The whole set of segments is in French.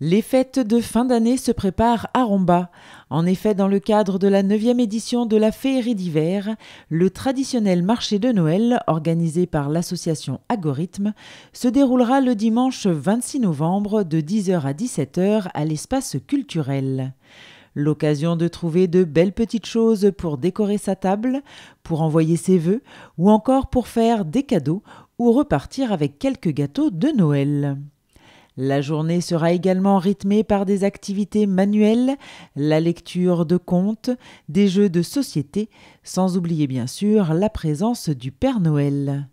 Les fêtes de fin d'année se préparent à Romba. En effet, dans le cadre de la 9e édition de la Féerie d'hiver, le traditionnel marché de Noël, organisé par l'association Agorithme, se déroulera le dimanche 26 novembre de 10h à 17h à l'espace culturel. L'occasion de trouver de belles petites choses pour décorer sa table, pour envoyer ses vœux ou encore pour faire des cadeaux ou repartir avec quelques gâteaux de Noël. La journée sera également rythmée par des activités manuelles, la lecture de contes, des jeux de société, sans oublier bien sûr la présence du Père Noël.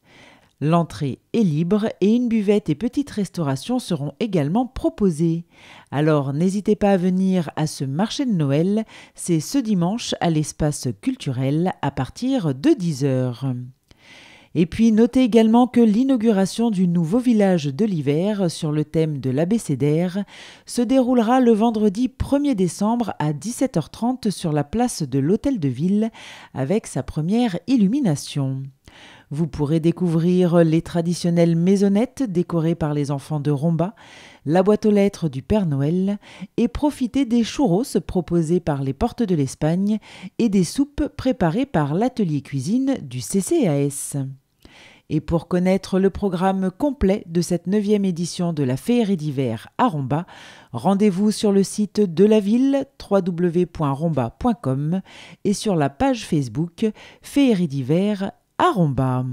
L'entrée est libre et une buvette et petite restauration seront également proposées. Alors n'hésitez pas à venir à ce marché de Noël, c'est ce dimanche à l'espace culturel à partir de 10h. Et puis notez également que l'inauguration du nouveau village de l'hiver sur le thème de l'ABCDR se déroulera le vendredi 1er décembre à 17h30 sur la place de l'Hôtel de Ville avec sa première illumination. Vous pourrez découvrir les traditionnelles maisonnettes décorées par les enfants de Romba, la boîte aux lettres du Père Noël et profiter des churros proposés par les portes de l'Espagne et des soupes préparées par l'atelier cuisine du CCAS. Et pour connaître le programme complet de cette neuvième édition de la Féerie d'hiver à Romba, rendez-vous sur le site de la ville www.romba.com et sur la page Facebook Féerie d'hiver à Romba.